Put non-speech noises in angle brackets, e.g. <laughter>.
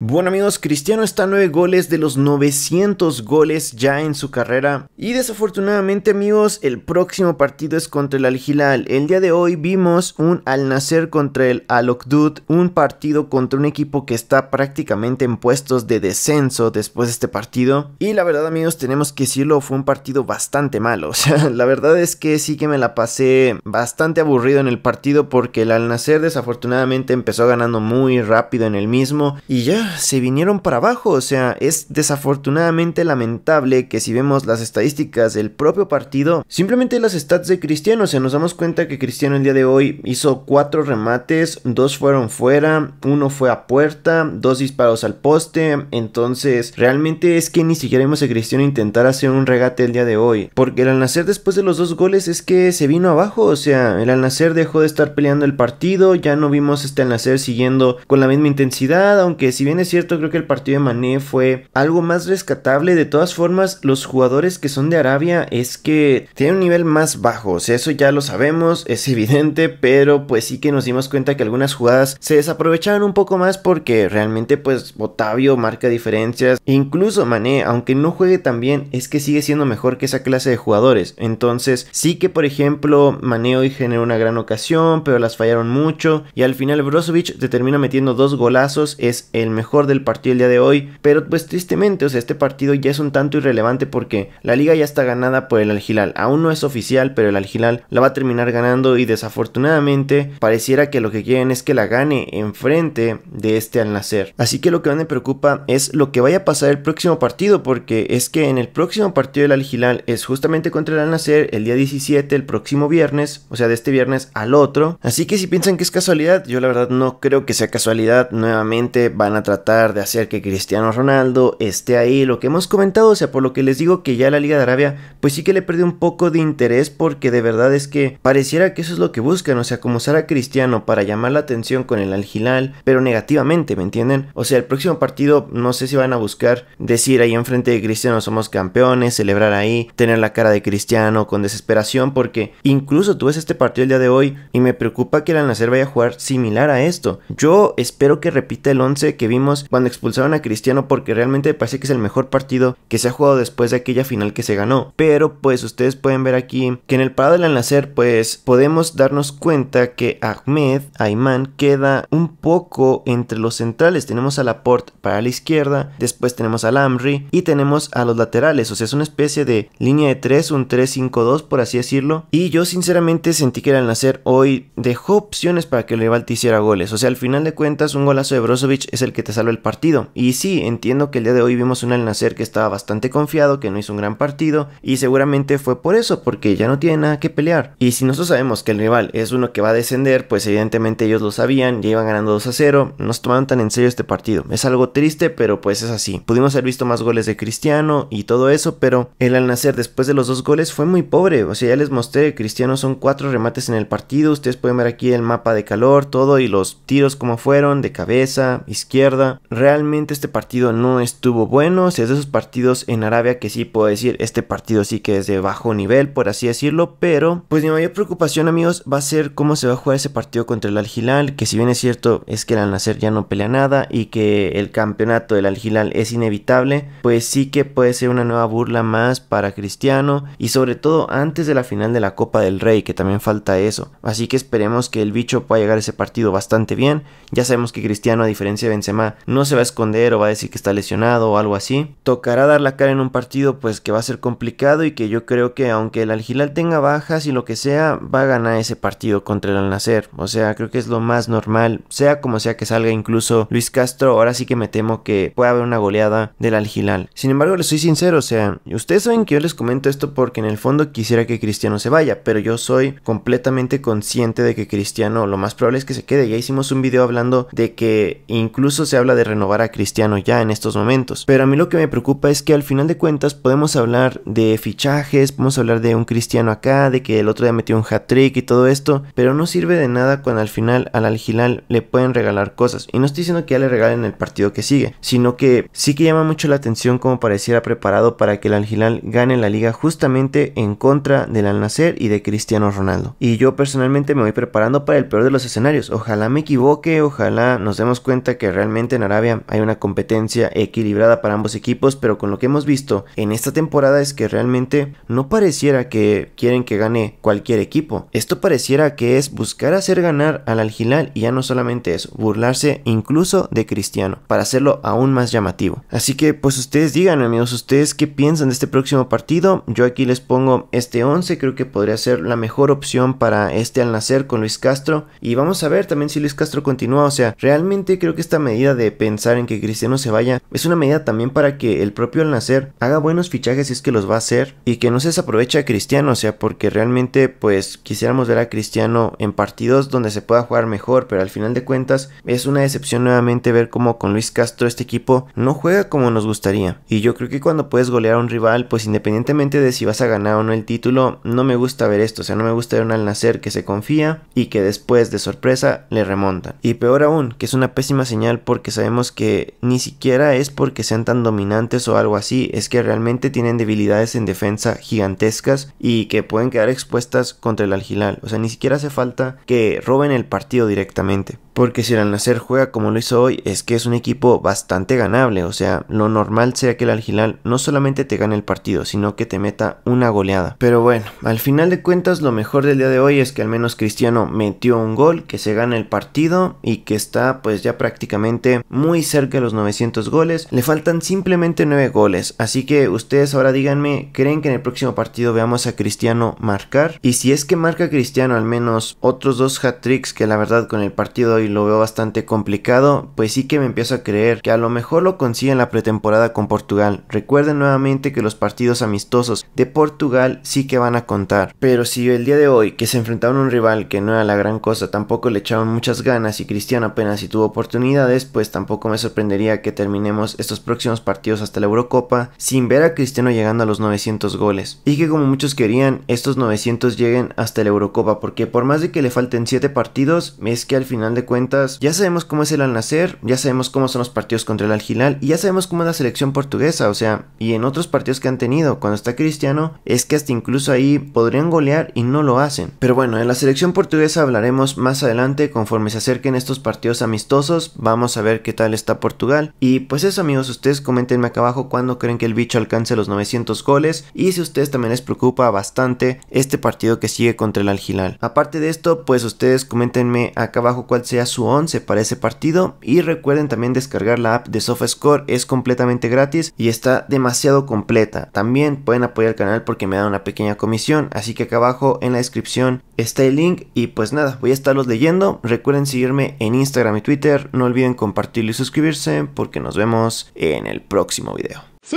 Bueno amigos, Cristiano está a 9 goles de los 900 goles ya en su carrera. Y desafortunadamente amigos, el próximo partido es contra el Al El día de hoy vimos un Al Nacer contra el Al un partido contra un equipo que está prácticamente en puestos de descenso después de este partido. Y la verdad amigos, tenemos que decirlo, fue un partido bastante malo. <laughs> O sea, la verdad es que sí que me la pasé bastante aburrido en el partido porque el Al Nacer desafortunadamente empezó ganando muy rápido en el mismo. Y ya, se vinieron para abajo. O sea, es desafortunadamente lamentable que si vemos las estadísticas del propio partido, simplemente las stats de Cristiano, o sea, nos damos cuenta que Cristiano el día de hoy hizo cuatro remates, dos fueron fuera, uno fue a puerta, dos disparos al poste. Entonces, realmente es que ni siquiera vimos a Cristiano intentar hacer un regate el día de hoy. Porque el al nacer después de los dos goles es que se vino abajo. O sea, el al nacer dejó de estar peleando el partido. Ya no vimos este al nacer siguiendo con la misma intensidad. Aunque si bien es cierto, creo que el partido de Mané fue algo más rescatable. De todas formas, los jugadores que son de Arabia es que tienen un nivel más bajo. O sea, eso ya lo sabemos, es <laughs> evidente, pero pues sí que nos dimos cuenta que algunas jugadas se desaprovechaban un poco más porque realmente pues Otavio marca diferencias. incluso Mané, aunque no juegue tan bien, es que sigue siendo mejor que esa clase de jugadores. Entonces, sí que por ejemplo, Mané hoy generó una gran ocasión, pero las fallaron mucho. Y al final Brozovic te termina metiendo dos golazos, es el mejor del partido el día de hoy, pero pues tristemente, o sea, este partido ya es un tanto irrelevante porque la liga ya está ganada por el Al Aún no es oficial, pero el Al la va a terminar ganando y desafortunadamente pareciera que lo que quieren es que la gane enfrente de este Al Nacer. Así que lo que más me preocupa es lo que vaya a pasar el próximo partido porque es que en el próximo partido del Al es justamente contra el Al Nacer el día 17, el próximo viernes, o sea, de este viernes al otro. Así que si piensan que es casualidad, yo la verdad no creo que sea casualidad, nuevamente van a tratar tratar de hacer que Cristiano Ronaldo esté ahí, lo que hemos comentado, o sea, por lo que les digo que ya la Liga de Arabia, pues sí que le perdió un poco de interés porque de verdad es que pareciera que eso es lo que buscan, o sea, como usar a Cristiano para llamar la atención con el Al pero negativamente, ¿me entienden? O sea, el próximo partido no sé si van a buscar decir ahí enfrente de Cristiano somos campeones, celebrar ahí, tener la cara de Cristiano con desesperación, porque incluso tú este partido el día de hoy y me preocupa que el Al vaya a jugar similar a esto. Yo espero que repita el 11 que vimos cuando expulsaron a Cristiano porque realmente parece que es el mejor partido que se ha jugado después de aquella final que se ganó. Pero pues ustedes pueden ver aquí que en el parado del enlacer pues podemos darnos cuenta que Ahmed Ayman queda un poco entre los centrales. Tenemos a Laporte para la izquierda, después tenemos a Amri y tenemos a los laterales. O sea, es una especie de línea de 3, un 3-5-2 por así decirlo. Y yo sinceramente sentí que el nacer hoy dejó opciones para que el rival te hiciera goles. O sea, al final de cuentas un golazo de Brozovic es el que salvo el partido. Y sí, entiendo que el día de hoy vimos un Al Nacer que estaba bastante confiado, que no hizo un gran partido, y seguramente fue por eso, porque ya no tiene nada que pelear. Y si nosotros sabemos que el rival es uno que va a descender, pues evidentemente ellos lo sabían, ya iban ganando 2 a 0, no se tomaron tan en serio este partido. Es algo triste, pero pues es así. Pudimos haber visto más goles de Cristiano y todo eso, pero el Al Nacer después de los dos goles fue muy pobre, o sea, ya les mostré, Cristiano son cuatro remates en el partido, ustedes pueden ver aquí el mapa de calor, todo y los tiros como fueron, de cabeza, izquierda, Realmente este partido no estuvo bueno. Si Es de esos partidos en Arabia que sí puedo decir, este partido sí que es de bajo nivel, por así decirlo. Pero, pues mi mayor preocupación, amigos, va a ser cómo se va a jugar ese partido contra el Al Hilal. Que si bien es cierto, es que el Al Nacer ya no pelea nada y que el campeonato del Al Hilal es inevitable, pues sí que puede ser una nueva burla más para Cristiano. Y sobre todo antes de la final de la Copa del Rey, que también falta eso. Así que esperemos que el bicho pueda llegar a ese partido bastante bien. Ya sabemos que Cristiano, a diferencia de Benzema, no se va a esconder o va a decir que está lesionado o algo así. Tocará dar la cara en un partido pues que va a ser complicado y que yo creo que aunque el al tenga bajas y lo que sea, va a ganar ese partido contra el Al-Nacer. O sea, creo que es lo más normal, sea como sea que salga incluso Luis Castro, ahora sí que me temo que pueda haber una goleada del al Sin embargo, les soy sincero, o sea, ustedes saben que yo les comento esto porque en el fondo quisiera que Cristiano se vaya, pero yo soy completamente consciente de que Cristiano lo más probable es que se quede. Ya hicimos un video hablando de que incluso se habla de renovar a Cristiano ya en estos momentos. Pero a mí lo que me preocupa es que al final de cuentas podemos hablar de fichajes, podemos hablar de un Cristiano acá, de que el otro ya metió un hat-trick y todo esto, pero no sirve de nada cuando al final al Al le pueden regalar cosas. Y no estoy diciendo que ya le regalen el partido que sigue, sino que sí que llama mucho la atención como pareciera preparado para que el Al gane la liga justamente en contra del Al y de Cristiano Ronaldo. Y yo personalmente me voy preparando para el peor de los escenarios. Ojalá me equivoque, ojalá nos demos cuenta que realmente en Arabia hay una competencia equilibrada para ambos equipos, pero con lo que hemos visto en esta temporada es que realmente no pareciera que quieren que gane cualquier equipo. Esto pareciera que es buscar hacer ganar al Al-Hilal y ya no solamente eso, burlarse incluso de Cristiano para hacerlo aún más llamativo. Así que pues ustedes digan amigos, ustedes qué piensan de este próximo partido. Yo aquí les pongo este 11, creo que podría ser la mejor opción para este al nacer con Luis Castro y vamos a ver también si Luis Castro continúa, o sea, realmente creo que esta medida de pensar en que Cristiano se vaya es una medida también para que el propio al nacer haga buenos fichajes si es que los va a hacer y que no se desaproveche a Cristiano, o sea, porque realmente pues quisiéramos ver a Cristiano en partidos donde se pueda jugar mejor, pero al final de cuentas es una decepción nuevamente ver cómo con Luis Castro este equipo no juega como nos gustaría. Y yo creo que cuando puedes golear a un rival, pues independientemente de si vas a ganar o no el título, no me gusta ver esto, o sea, no me gusta ver un Alnacer que se confía y que después de sorpresa le remonta Y peor aún, que es una pésima señal porque sabemos que ni siquiera es porque sean tan dominantes o algo así, es que realmente tienen debilidades en defensa gigantescas y que pueden quedar expuestas contra el al O sea, ni siquiera hace falta que roben el partido directamente. Porque si el Al-Nasser juega como lo hizo hoy, es que es un equipo bastante ganable. O sea, lo normal sea que el al no solamente te gane el partido, sino que te meta una goleada. Pero bueno, al final de cuentas, lo mejor del día de hoy es que al menos Cristiano metió un gol, que se gana el partido y que está pues ya prácticamente muy cerca de los 900 goles. Le faltan simplemente 9 goles. Así que ustedes ahora díganme, ¿creen que en el próximo partido veamos a Cristiano marcar? Y si es que marca Cristiano al menos otros dos hat-tricks que la verdad con el partido hoy lo veo bastante complicado, pues sí que me empiezo a creer que a lo mejor lo consigue en la pretemporada con Portugal. Recuerden nuevamente que los partidos amistosos de Portugal sí que van a contar. Pero si el día de hoy que se enfrentaron a un rival que no era la gran cosa, tampoco le echaron muchas ganas y Cristiano apenas si tuvo oportunidades, pues pues tampoco me sorprendería que terminemos estos próximos partidos hasta la Eurocopa sin ver a Cristiano llegando a los 900 goles. Y que como muchos querían, estos 900 lleguen hasta la Eurocopa, porque por más de que le falten 7 partidos, es que al final de cuentas ya sabemos cómo es el Al Nacer, ya sabemos cómo son los partidos contra el Al y ya sabemos cómo es la selección portuguesa, o sea, y en otros partidos que han tenido cuando está Cristiano, es que hasta incluso ahí podrían golear y no lo hacen. Pero bueno, en la selección portuguesa hablaremos más adelante conforme se acerquen estos partidos amistosos, vamos a ver ver qué tal está Portugal. Y pues eso amigos, ustedes comentenme acá abajo cuando creen que el bicho alcance los 900 goles y si a ustedes también les preocupa bastante este partido que sigue contra el Algilal. Aparte de esto, pues ustedes comentenme acá abajo cuál sea su 11 para ese partido y recuerden también descargar la app de SofaScore, es completamente gratis y está demasiado completa. También pueden apoyar el canal porque me da una pequeña comisión, así que acá abajo en la descripción está el link y pues nada, voy a estarlos leyendo. Recuerden seguirme en Instagram y Twitter, no olviden compartirlo y suscribirse porque nos vemos en el próximo video. ¡Sí!